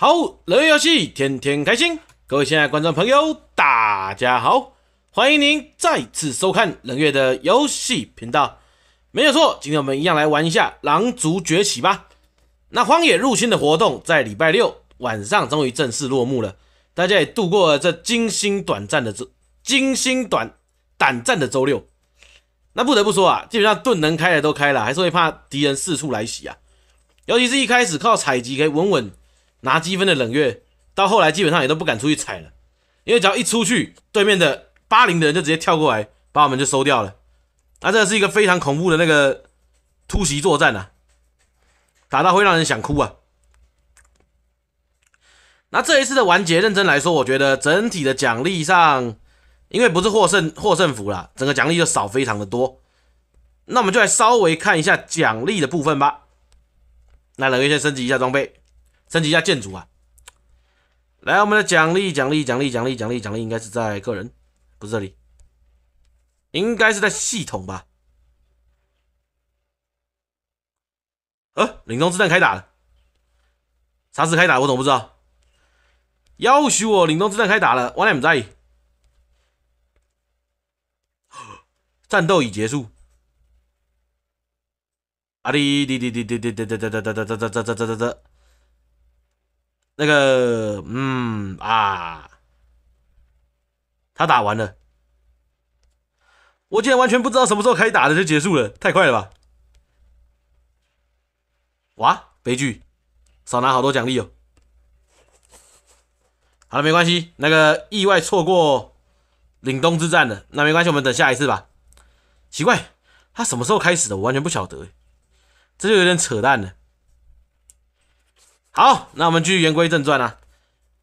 好，冷月游戏，天天开心。各位亲爱的观众朋友，大家好，欢迎您再次收看冷月的游戏频道。没有错，今天我们一样来玩一下《狼族崛起》吧。那荒野入侵的活动在礼拜六晚上终于正式落幕了，大家也度过了这惊心短暂的周，惊心短短暂的周六。那不得不说啊，基本上盾能开的都开了，还是会怕敌人四处来袭啊。尤其是一开始靠采集可以稳稳。拿积分的冷月，到后来基本上也都不敢出去踩了，因为只要一出去，对面的八零的人就直接跳过来把我们就收掉了。那这是一个非常恐怖的那个突袭作战啊，打到会让人想哭啊。那这一次的完结，认真来说，我觉得整体的奖励上，因为不是获胜获胜服了，整个奖励就少非常的多。那我们就来稍微看一下奖励的部分吧。那冷月先升级一下装备。升级一下建筑啊！来，我们的奖励，奖励，奖励，奖励，奖励，奖励，应该是在个人，不是这里，应该是在系统吧？呃，领东之战开打了，啥时开打我怎么不知道？要许我领岭东之战开打了，我不在。战斗已结束。阿滴滴滴滴滴滴滴滴滴滴滴滴滴滴滴滴那个，嗯啊，他打完了，我竟然完全不知道什么时候开以打的就结束了，太快了吧！哇，悲剧，少拿好多奖励哦。好了，没关系，那个意外错过岭东之战的，那没关系，我们等下一次吧。奇怪，他什么时候开始的？我完全不晓得，这就有点扯淡了。好，那我们继续言归正传啊。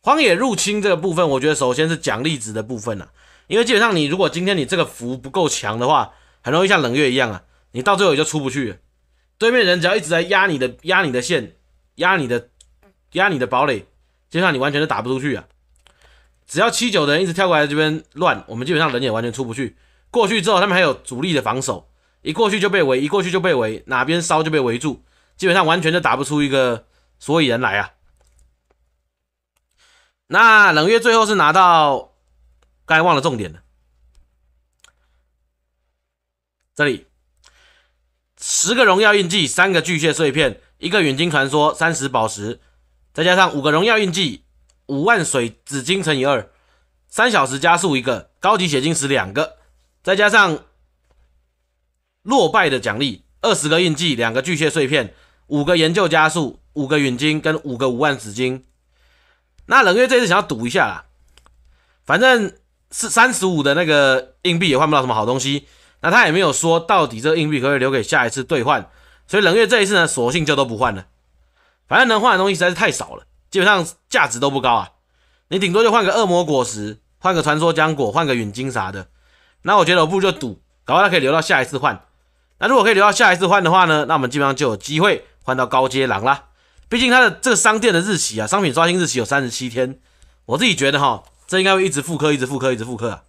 荒野入侵这个部分，我觉得首先是奖励值的部分啊，因为基本上你如果今天你这个符不够强的话，很容易像冷月一样啊，你到最后也就出不去。对面人只要一直在压你的压你的线，压你的压你的堡垒，基本上你完全就打不出去啊。只要七九的人一直跳过来这边乱，我们基本上人也完全出不去。过去之后他们还有主力的防守，一过去就被围，一过去就被围，哪边烧就被围住，基本上完全就打不出一个。所以人来啊！那冷月最后是拿到，该忘了重点了。这里十个荣耀印记，三个巨蟹碎片，一个远晶传说，三十宝石，再加上五个荣耀印记，五万水紫晶乘以二，三小时加速一个高级血晶石两个，再加上落败的奖励二十个印记，两个巨蟹碎片，五个研究加速。五个陨晶跟五个五万紫晶，那冷月这次想要赌一下啦，反正是三十五的那个硬币也换不到什么好东西，那他也没有说到底这个硬币可以留给下一次兑换，所以冷月这一次呢，索性就都不换了，反正能换的东西实在是太少了，基本上价值都不高啊，你顶多就换个恶魔果实，换个传说浆果，换个陨晶啥的，那我觉得我不就赌，搞好了可以留到下一次换，那如果可以留到下一次换的话呢，那我们基本上就有机会换到高阶狼啦。毕竟它的这个商店的日期啊，商品刷新日期有三十七天。我自己觉得哈，这应该会一直复刻，一直复刻，一直复刻。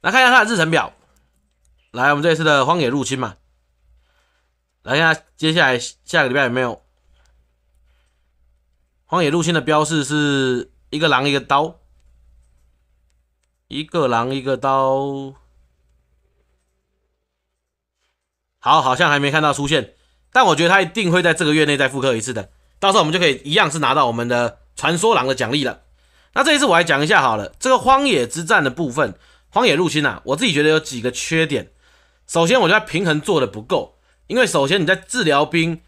来看一下它的日程表。来，我们这一次的荒野入侵嘛。来看下接下来下个礼拜有没有荒野入侵的标示，是一个狼一个刀，一个狼一个刀。好，好像还没看到出现。但我觉得他一定会在这个月内再复刻一次的，到时候我们就可以一样是拿到我们的传说狼的奖励了。那这一次我来讲一下好了，这个荒野之战的部分，荒野入侵呐，我自己觉得有几个缺点。首先，我觉得平衡做的不够，因为首先你在治疗兵、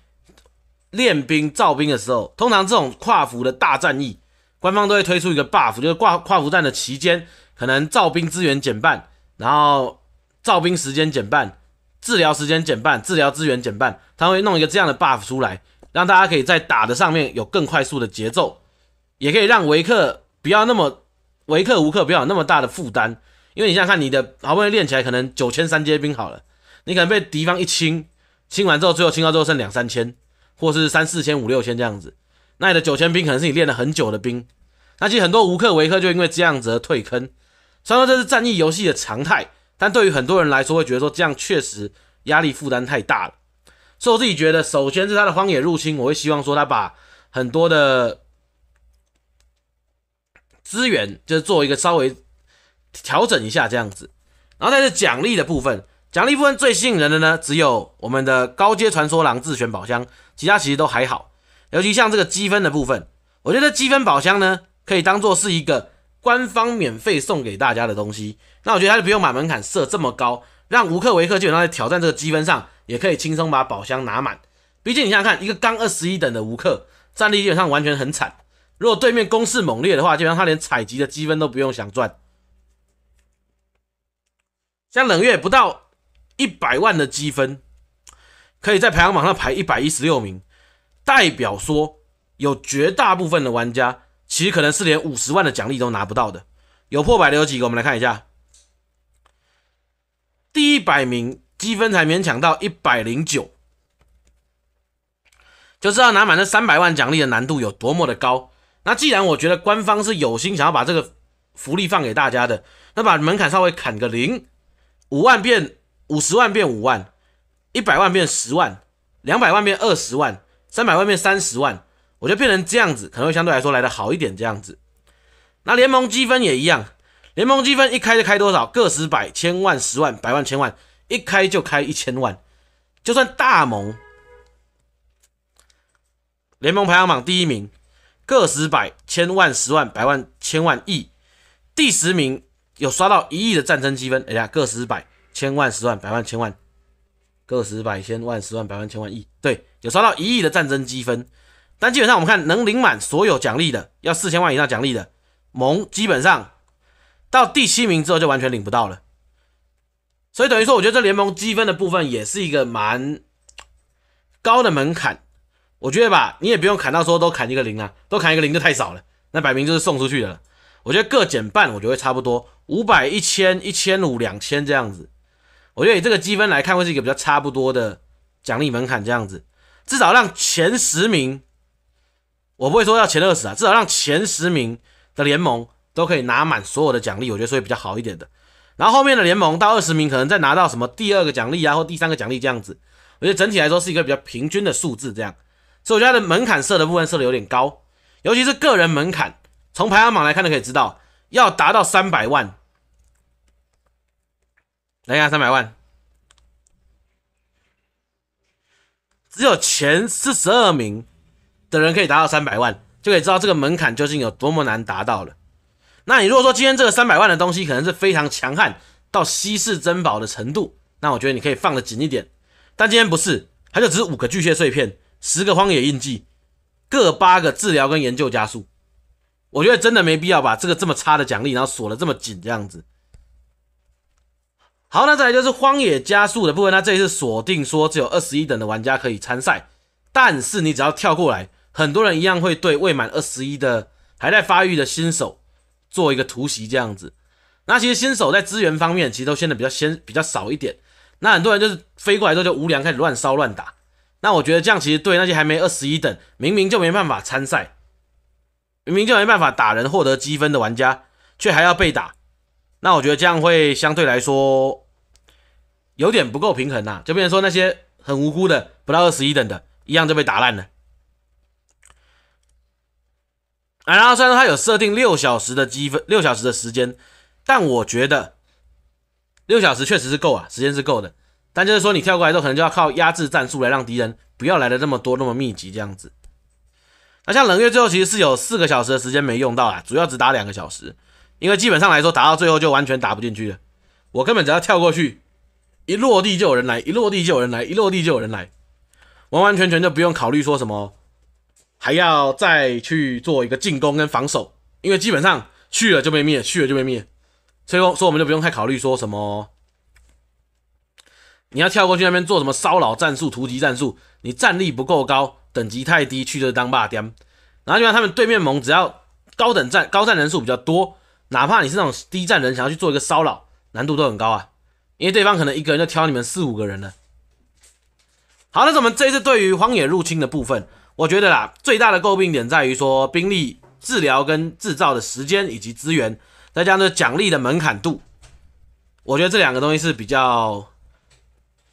练兵、造兵的时候，通常这种跨服的大战役，官方都会推出一个 buff，就是跨跨服战的期间，可能造兵资源减半，然后造兵时间减半。治疗时间减半，治疗资源减半，他会弄一个这样的 buff 出来，让大家可以在打的上面有更快速的节奏，也可以让维克不要那么维克无克不要有那么大的负担，因为你想想看，你的好不容易练起来，可能九千三阶兵好了，你可能被敌方一清，清完之后，最后清到最后剩两三千，或是三四千五六千这样子，那你的九千兵可能是你练了很久的兵，那其实很多无克维克就因为这样子而退坑，虽然说这是战役游戏的常态。但对于很多人来说，会觉得说这样确实压力负担太大了。所以我自己觉得，首先是他的荒野入侵，我会希望说他把很多的资源就是做一个稍微调整一下这样子。然后在这奖励的部分，奖励部分最吸引人的呢，只有我们的高阶传说狼自选宝箱，其他其实都还好。尤其像这个积分的部分，我觉得积分宝箱呢，可以当做是一个。官方免费送给大家的东西，那我觉得他就不用把门槛设这么高，让吴克维克基本上在挑战这个积分上，也可以轻松把宝箱拿满。毕竟你想想看，一个刚二十一等的吴克，战力基本上完全很惨。如果对面攻势猛烈的话，基本上他连采集的积分都不用想赚。像冷月不到一百万的积分，可以在排行榜上排一百一十六名，代表说有绝大部分的玩家。其实可能是连五十万的奖励都拿不到的。有破百的有几个？我们来看一下，第一百名积分才勉强到一百零九，就知道拿满那三百万奖励的难度有多么的高。那既然我觉得官方是有心想要把这个福利放给大家的，那把门槛稍微砍个零，五万变五十万变五万，一百万变十万，两百万变二十万，三百万变三十万。我觉得变成这样子可能会相对来说来得好一点。这样子，那联盟积分也一样，联盟积分一开就开多少个十百千万十万百万千万，一开就开一千万，就算大盟联盟排行榜第一名，个十百千万十万百万千万亿，第十名有刷到一亿的战争积分，哎呀，个十百千万十万百万千万，个十百千万十万百万千万亿，对，有刷到一亿的战争积分。但基本上，我们看能领满所有奖励的，要四千万以上奖励的盟，基本上到第七名之后就完全领不到了。所以等于说，我觉得这联盟积分的部分也是一个蛮高的门槛。我觉得吧，你也不用砍到说都砍一个零啊，都砍一个零就太少了，那摆明就是送出去的。我觉得各减半，我觉得会差不多五百、一千、一千五、两千这样子。我觉得以这个积分来看，会是一个比较差不多的奖励门槛这样子，至少让前十名。我不会说要前二十啊，至少让前十名的联盟都可以拿满所有的奖励，我觉得是会比较好一点的。然后后面的联盟到二十名，可能再拿到什么第二个奖励啊，或第三个奖励这样子，我觉得整体来说是一个比较平均的数字这样。所以我觉得它的门槛设的部分设的有点高，尤其是个人门槛。从排行榜来看就可以知道，要达到三百万，来看三百万，只有前四十二名。的人可以达到三百万，就可以知道这个门槛究竟有多么难达到了。那你如果说今天这个三百万的东西可能是非常强悍到稀世珍宝的程度，那我觉得你可以放得紧一点。但今天不是，它就只是五个巨蟹碎片，十个荒野印记，各八个治疗跟研究加速。我觉得真的没必要把这个这么差的奖励，然后锁得这么紧这样子。好，那再来就是荒野加速的部分，那这一次锁定说只有二十一等的玩家可以参赛，但是你只要跳过来。很多人一样会对未满二十一的还在发育的新手做一个突袭，这样子。那其实新手在资源方面其实都先的比较先比较少一点。那很多人就是飞过来之后就无良开始乱烧乱打。那我觉得这样其实对那些还没二十一等，明明就没办法参赛，明明就没办法打人获得积分的玩家，却还要被打。那我觉得这样会相对来说有点不够平衡呐。就比如说那些很无辜的不到二十一等的，一样就被打烂了。然后虽然说它有设定六小时的积分，六小时的时间，但我觉得六小时确实是够啊，时间是够的。但就是说你跳过来之后，可能就要靠压制战术来让敌人不要来的那么多、那么密集这样子。那像冷月最后其实是有四个小时的时间没用到啊，主要只打两个小时，因为基本上来说打到最后就完全打不进去了。我根本只要跳过去，一落地就有人来，一落地就有人来，一落地就有人来，完完全全就不用考虑说什么。还要再去做一个进攻跟防守，因为基本上去了就被灭，去了就被灭。所以说我们就不用太考虑说什么，你要跳过去那边做什么骚扰战术、突击战术，你战力不够高，等级太低，去这当霸点。然后就像他们对面盟，只要高等战、高战人数比较多，哪怕你是那种低战人，想要去做一个骚扰，难度都很高啊，因为对方可能一个人就挑你们四五个人了。好，那是我们这一次对于荒野入侵的部分。我觉得啦，最大的诟病点在于说兵力治疗跟制造的时间以及资源，再加上奖励的门槛度，我觉得这两个东西是比较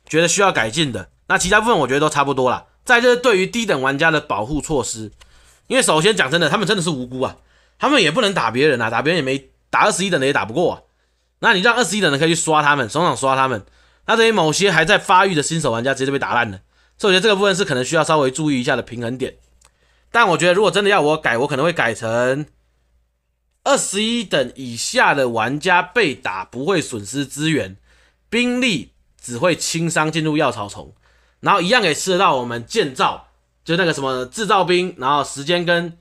觉得需要改进的。那其他部分我觉得都差不多啦。再就是对于低等玩家的保护措施，因为首先讲真的，他们真的是无辜啊，他们也不能打别人啊，打别人也没打二十一等的也打不过啊。那你让二十一等的可以去刷他们，爽爽刷他们，那这于某些还在发育的新手玩家直接被打烂了。所以我觉得这个部分是可能需要稍微注意一下的平衡点，但我觉得如果真的要我改，我可能会改成二十一等以下的玩家被打不会损失资源，兵力只会轻伤进入药草丛，然后一样可以吃得到我们建造，就那个什么制造兵，然后时间跟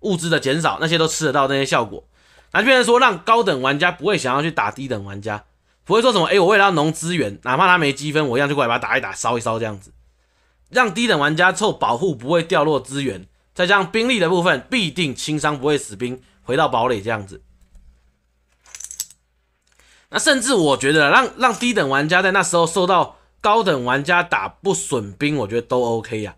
物资的减少那些都吃得到那些效果。那变成说让高等玩家不会想要去打低等玩家，不会说什么诶，我为了要农资源，哪怕他没积分，我一样就过来把他打一打，烧一烧这样子。让低等玩家凑保护不会掉落资源，再加上兵力的部分必定轻伤不会死兵，回到堡垒这样子。那甚至我觉得让让低等玩家在那时候受到高等玩家打不损兵，我觉得都 OK 呀。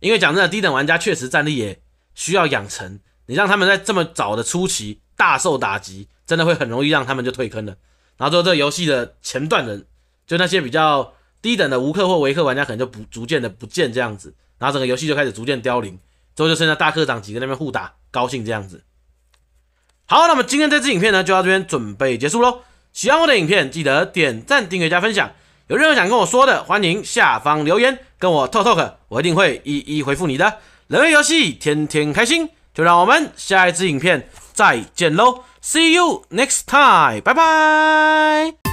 因为讲真的，低等玩家确实战力也需要养成，你让他们在这么早的初期大受打击，真的会很容易让他们就退坑了。然后说这个游戏的前段人，就那些比较。低等的无氪或维氪玩家可能就不逐渐的不见这样子，然后整个游戏就开始逐渐凋零，之后就剩下大科长几个那边互打高兴这样子。好，那么今天这支影片呢就到这边准备结束喽。喜欢我的影片记得点赞、订阅、加分享。有任何想跟我说的，欢迎下方留言跟我 talk talk，我一定会一一回复你的。人类游戏天天开心，就让我们下一支影片再见喽。See you next time，拜拜。